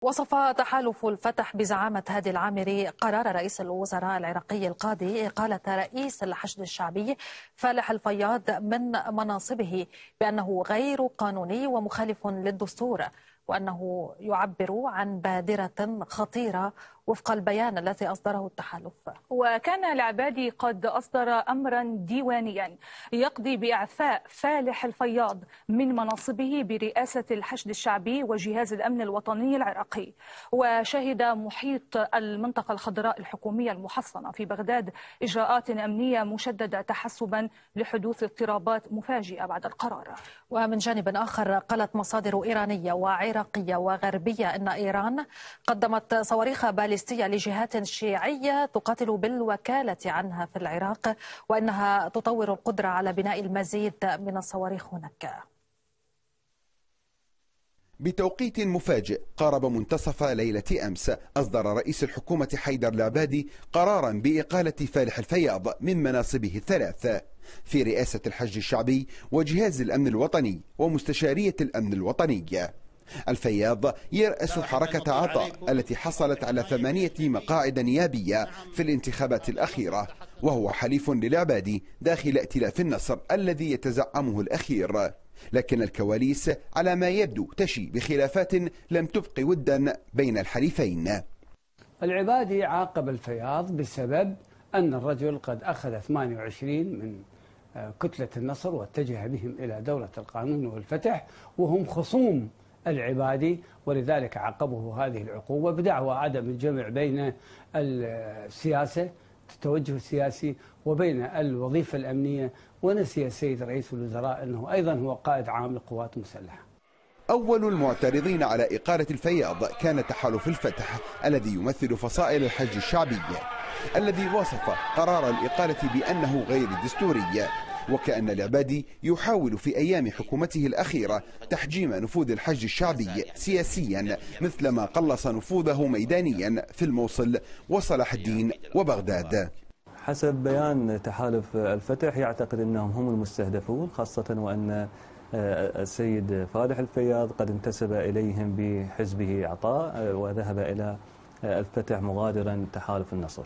وصف تحالف الفتح بزعامة هادي العامري قرار رئيس الوزراء العراقي القاضي إقالة رئيس الحشد الشعبي فالح الفياض من مناصبه بأنه غير قانوني ومخالف للدستور وأنه يعبر عن بادرة خطيرة وفق البيان الذي أصدره التحالف وكان العبادي قد أصدر أمرا ديوانيا يقضي بإعفاء فالح الفياض من مناصبه برئاسة الحشد الشعبي وجهاز الأمن الوطني العراقي وشهد محيط المنطقة الخضراء الحكومية المحصنة في بغداد إجراءات أمنية مشددة تحسبا لحدوث اضطرابات مفاجئة بعد القرار ومن جانب آخر قالت مصادر إيرانية وعراقية وغربية أن إيران قدمت صواريخ بالغة فلسطينية لجهات شيعية تقاتل بالوكالة عنها في العراق وأنها تطور القدرة على بناء المزيد من الصواريخ هناك بتوقيت مفاجئ قارب منتصف ليلة أمس أصدر رئيس الحكومة حيدر العبادي قرارا بإقالة فالح الفياض من مناصبه الثلاثة في رئاسة الحج الشعبي وجهاز الأمن الوطني ومستشارية الأمن الوطني الفياض يرأس حركة عطاء التي حصلت على ثمانية مقاعد نيابية في الانتخابات الأخيرة وهو حليف للعبادي داخل ائتلاف النصر الذي يتزعمه الأخير لكن الكواليس على ما يبدو تشي بخلافات لم تبق ودا بين الحليفين العبادي عاقب الفياض بسبب أن الرجل قد أخذ 28 من آه، كتلة النصر واتجه بهم إلى دولة القانون والفتح وهم خصوم العبادي ولذلك عقبه هذه العقوبة بدعوى عدم الجمع بين السياسة التوجه السياسي وبين الوظيفة الأمنية ونسي السيد رئيس الوزراء أنه أيضا هو قائد عام للقوات المسلحة أول المعترضين على إقالة الفياض كان تحالف الفتح الذي يمثل فصائل الحج الشعبي الذي وصف قرار الإقالة بأنه غير دستوري وكأن العبادي يحاول في أيام حكومته الأخيرة تحجيم نفوذ الحج الشعبي سياسيا مثلما قلص نفوذه ميدانيا في الموصل وصلاح الدين وبغداد حسب بيان تحالف الفتح يعتقد أنهم هم المستهدفون خاصة وأن آه، السيد فالح الفياض قد انتسب إليهم بحزبه عطاء آه، وذهب إلى آه، الفتح مغادرا تحالف النصر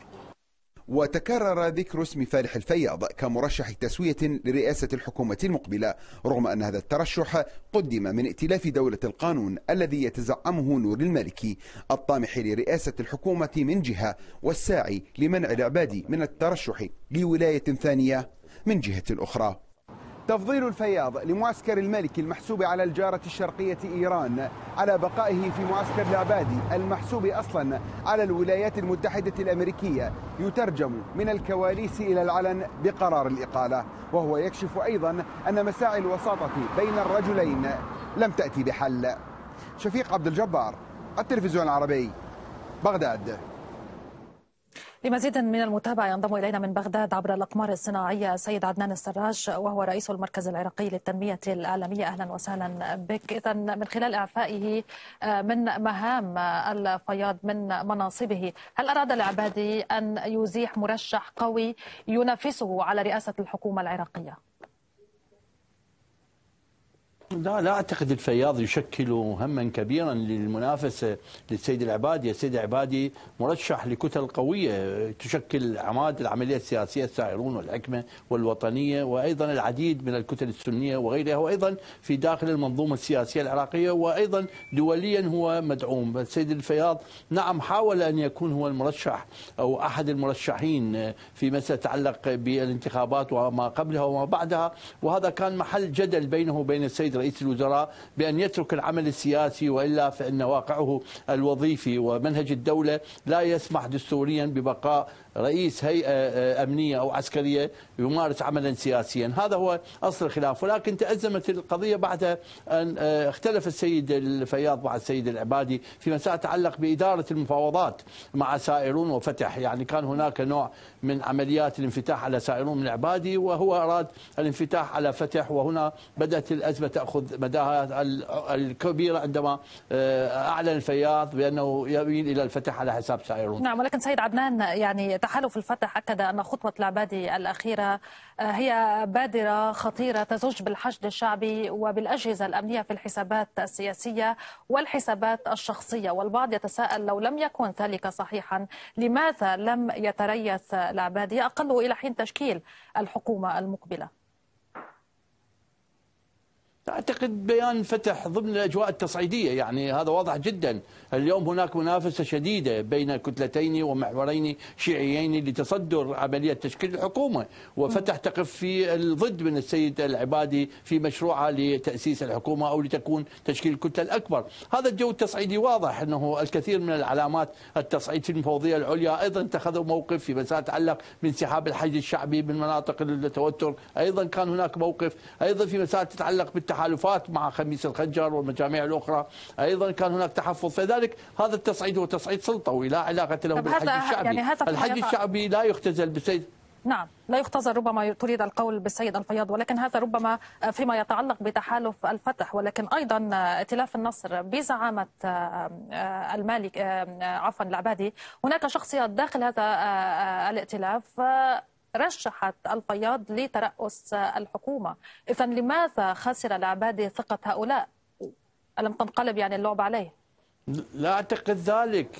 وتكرر ذكر اسم فالح الفياض كمرشح تسوية لرئاسة الحكومة المقبلة رغم أن هذا الترشح قدم من ائتلاف دولة القانون الذي يتزعمه نور المالكي الطامح لرئاسة الحكومة من جهة والساعي لمنع العبادي من الترشح لولاية ثانية من جهة أخرى تفضيل الفياض لمعسكر الملك المحسوب على الجارة الشرقية إيران على بقائه في معسكر العبادي المحسوب أصلا على الولايات المتحدة الأمريكية يترجم من الكواليس إلى العلن بقرار الإقالة وهو يكشف أيضا أن مساعي الوساطة بين الرجلين لم تأتي بحل شفيق عبد الجبار التلفزيون العربي بغداد لمزيد من المتابعة ينضم إلينا من بغداد عبر الأقمار الصناعية السيد عدنان السراج وهو رئيس المركز العراقي للتنمية العالمية أهلا وسهلا بك إذا من خلال إعفائه آه، من مهام آه، الفياض من مناصبه هل أراد العبادي أن يزيح مرشح قوي ينافسه على رئاسة الحكومة العراقية؟ لا لا اعتقد الفياض يشكل هما كبيرا للمنافسه للسيد العبادي، السيد العبادي مرشح لكتل قويه تشكل عماد العمليه السياسيه السائرون والحكمه والوطنيه وايضا العديد من الكتل السنيه وغيرها وايضا في داخل المنظومه السياسيه العراقيه وايضا دوليا هو مدعوم، السيد الفياض نعم حاول ان يكون هو المرشح او احد المرشحين في مساله يتعلق بالانتخابات وما قبلها وما بعدها وهذا كان محل جدل بينه وبين السيد رئيس الوزراء بأن يترك العمل السياسي وإلا فإن واقعه الوظيفي ومنهج الدولة لا يسمح دستوريا ببقاء رئيس هيئة آه، أمنية أو عسكرية يمارس عملا سياسيا هذا هو أصل الخلاف ولكن تأزمت القضية بعد أن آه، اختلف السيد الفياض مع السيد العبادي في مسائل تتعلق بإدارة المفاوضات مع سائرون وفتح يعني كان هناك نوع من عمليات الانفتاح على سائرون من العبادي وهو أراد الانفتاح على فتح وهنا بدأت الأزمة تأخذ مداها الكبيرة عندما آه، أعلن الفياض بأنه يميل إلى الفتح على حساب سائرون نعم ولكن سيد عدنان يعني تحالف الفتح أكد أن خطوة العبادي الأخيرة آه، هي بادرة خطيرة تزج بالحشد الشعبي وبالأجهزة الأمنية في الحسابات السياسية والحسابات الشخصية والبعض يتساءل لو لم يكن ذلك صحيحا لماذا لم يتريث العبادي أقل إلى حين تشكيل الحكومة المقبلة اعتقد بيان فتح ضمن الاجواء التصعيديه يعني هذا واضح جدا اليوم هناك منافسه شديده بين كتلتين ومحورين شيعيين لتصدر عمليه تشكيل الحكومه وفتح تقف في الضد من السيد العبادي في مشروعه لتاسيس الحكومه او لتكون تشكيل الكتله الاكبر هذا الجو التصعيدي واضح انه الكثير من العلامات التصعيد في المفوضيه العليا ايضا اتخذوا موقف في مسائل تتعلق بانسحاب الحج الشعبي من مناطق التوتر ايضا كان هناك موقف ايضا في مسائل تتعلق بالتحالف تحالفات مع خميس الخنجر والمجاميع الاخرى ايضا كان هناك تحفظ فذلك هذا التصعيد هو تصعيد سلطوي لا علاقه له بالحج الشعبي يعني هذا الحج الشعبي لا يختزل بسيد نعم لا يختزل ربما تريد القول بالسيد الفياض ولكن هذا ربما فيما يتعلق بتحالف الفتح ولكن ايضا ائتلاف النصر بزعامه آه، المالك آه، عفوا العبادي هناك شخصيات داخل هذا آه، الائتلاف رشحت الفياض لترأس الحكومة إذا لماذا خسر العبادي ثقة هؤلاء ألم تنقلب يعني اللعب عليه لا اعتقد ذلك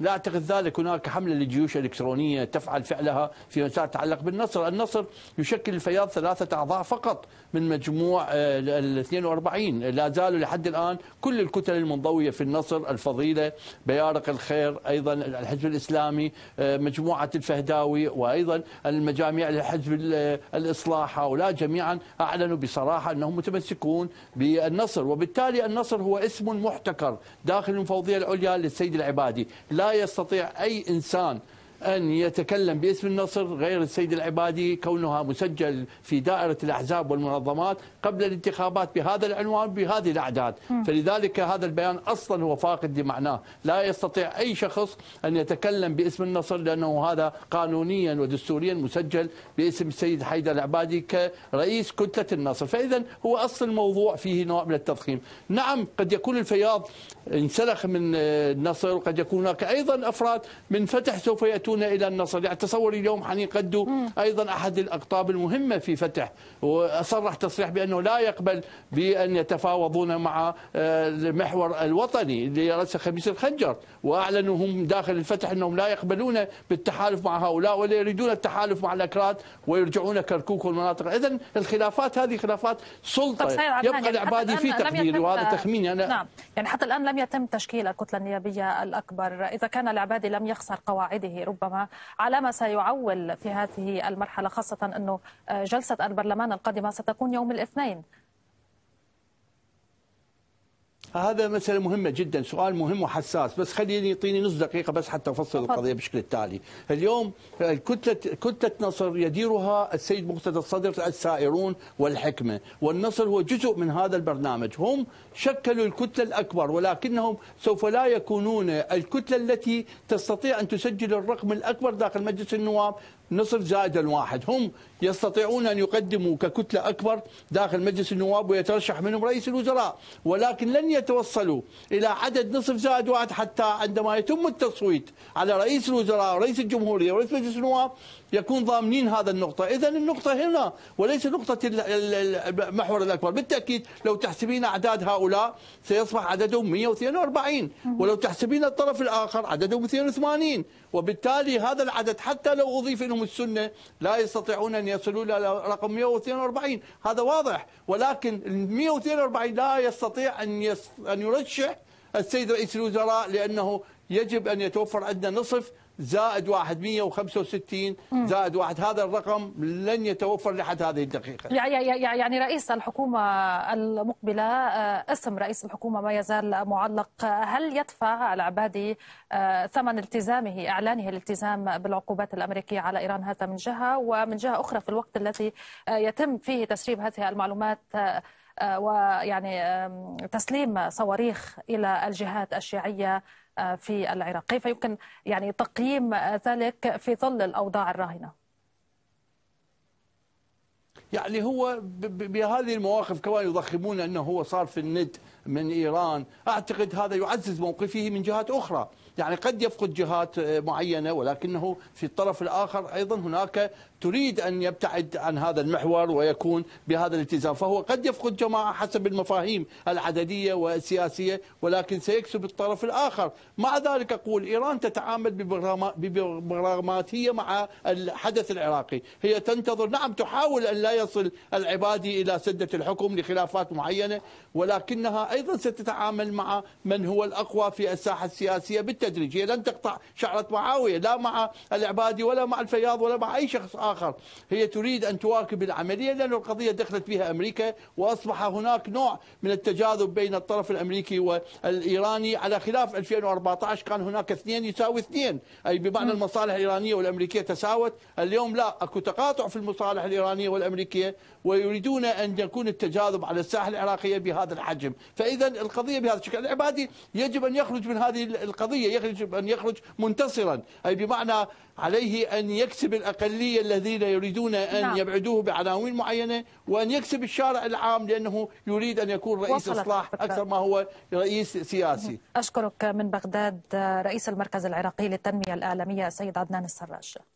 لا اعتقد ذلك هناك حمله لجيوش الكترونيه تفعل فعلها فيما يتعلق بالنصر، النصر يشكل الفياض ثلاثه اعضاء فقط من مجموع آه، ال 42 لا زالوا لحد الان كل الكتل المنضويه في النصر الفضيله بيارق الخير ايضا الحزب الاسلامي آه، مجموعه الفهداوي وايضا المجاميع الحزب آه، الاصلاح هؤلاء جميعا اعلنوا بصراحه انهم متمسكون بالنصر وبالتالي النصر هو اسم محتكر داخل المفوضيه العليا للسيد العبادي، لا يستطيع اي انسان أن يتكلم باسم النصر غير السيد العبادي كونها مسجل في دائرة الأحزاب والمنظمات قبل الانتخابات بهذا العنوان بهذه الأعداد فلذلك هذا البيان أصلا هو فاقد لمعناه لا يستطيع أي شخص أن يتكلم باسم النصر لأنه هذا قانونيا ودستوريا مسجل باسم السيد حيدر العبادي كرئيس كتلة النصر فإذا هو أصل الموضوع فيه نوع من التضخيم نعم قد يكون الفياض انسلخ من النصر وقد يكون هناك أيضا أفراد من فتح سوف يأتون يأتون إلى النصر يعني تصور اليوم حنين قدو أيضا أحد الأقطاب المهمة في فتح وصرح تصريح بأنه لا يقبل بأن يتفاوضون مع آه، المحور الوطني اللي خميس الخنجر وأعلنوا هم داخل الفتح أنهم لا يقبلون بالتحالف مع هؤلاء ولا يريدون التحالف مع الأكراد ويرجعون كركوك والمناطق إذا الخلافات هذه خلافات سلطة طيب يبقى العبادي في تقديري وهذا تخميني أنا نعم يعني حتى الآن لم يتم تشكيل الكتلة النيابية الأكبر إذا كان العبادي لم يخسر قواعده ربما ربما على ما سيعول في هذه المرحلة خاصة أنه آه، جلسة البرلمان القادمة ستكون يوم الاثنين هذا مسألة مهمة جدا سؤال مهم وحساس بس خليني يعطيني نص دقيقة بس حتى أفصل أفضل. القضية بشكل التالي اليوم آه، كتلة, كتلة نصر يديرها السيد مقتدى الصدر السائرون والحكمة والنصر هو جزء من هذا البرنامج هم شكلوا الكتلة الأكبر ولكنهم سوف لا يكونون الكتلة التي تستطيع أن تسجل الرقم الأكبر داخل مجلس النواب نصف زائدا واحد هم يستطيعون أن يقدموا ككتلة أكبر داخل مجلس النواب ويترشح منهم رئيس الوزراء ولكن لن يتوصلوا إلى عدد نصف زائد واحد حتى عندما يتم التصويت على رئيس الوزراء ورئيس الجمهورية ورئيس مجلس النواب يكون ضامنين هذا النقطة إذا النقطة هنا وليس نقطة المحور الأكبر بالتأكيد لو تحسبين أعداد هؤلاء سيصبح عددهم 142 ولو تحسبين الطرف الآخر عددهم 82 وبالتالي هذا العدد حتى لو أضيف إنهم السنة لا يستطيعون أن يصلوا إلى رقم 142 هذا واضح ولكن 142 لا يستطيع أن أن يرشح السيد رئيس الوزراء لأنه يجب أن يتوفر عندنا نصف زائد واحد 165 زائد واحد هذا الرقم لن يتوفر لحد هذه الدقيقة يعني رئيس الحكومة المقبلة آه، اسم رئيس الحكومة ما يزال معلق هل يدفع العبادي آه، ثمن التزامه إعلانه الالتزام بالعقوبات الأمريكية على إيران هذا من جهة ومن جهة أخرى في الوقت الذي آه، يتم فيه تسريب هذه المعلومات ويعني تسليم صواريخ إلى الجهات الشيعية آه، في العراق كيف يمكن يعني تقييم ذلك في ظل الأوضاع الراهنة يعني هو بهذه المواقف كمان يضخمون أنه هو صار في الند من إيران أعتقد هذا يعزز موقفه من جهات أخرى يعني قد يفقد جهات آه، معينة ولكنه في الطرف الآخر أيضا هناك تريد أن يبتعد عن هذا المحور ويكون بهذا الالتزام فهو قد يفقد جماعة حسب المفاهيم العددية والسياسية ولكن سيكسب الطرف الآخر مع ذلك أقول إيران تتعامل ببراغماتية مع الحدث العراقي هي تنتظر نعم تحاول أن لا يصل العبادي إلى سدة الحكم لخلافات معينة ولكنها أيضا ستتعامل مع من هو الأقوى في الساحة السياسية تدريجيه لن تقطع شعرة معاوية لا مع العبادي ولا مع الفياض ولا مع أي شخص آخر هي تريد أن تواكب العملية لأن القضية دخلت فيها أمريكا وأصبح هناك نوع من التجاذب بين الطرف الأمريكي والإيراني على خلاف 2014 كان هناك اثنين يساوي اثنين أي بمعنى المصالح الإيرانية والأمريكية تساوت اليوم لا أكو تقاطع في المصالح الإيرانية والأمريكية ويريدون أن يكون التجاذب على الساحة العراقية بهذا الحجم فإذا القضية بهذا الشكل العبادي يجب أن يخرج من هذه القضية يخرج أن يخرج منتصرا أي بمعنى عليه أن يكسب الأقلية الذين يريدون أن نعم. يبعدوه بعناوين معينة وأن يكسب الشارع العام لأنه يريد أن يكون رئيس إصلاح أكثر ما هو رئيس سياسي أشكرك من بغداد رئيس المركز العراقي للتنمية الإعلامية السيد عدنان السراج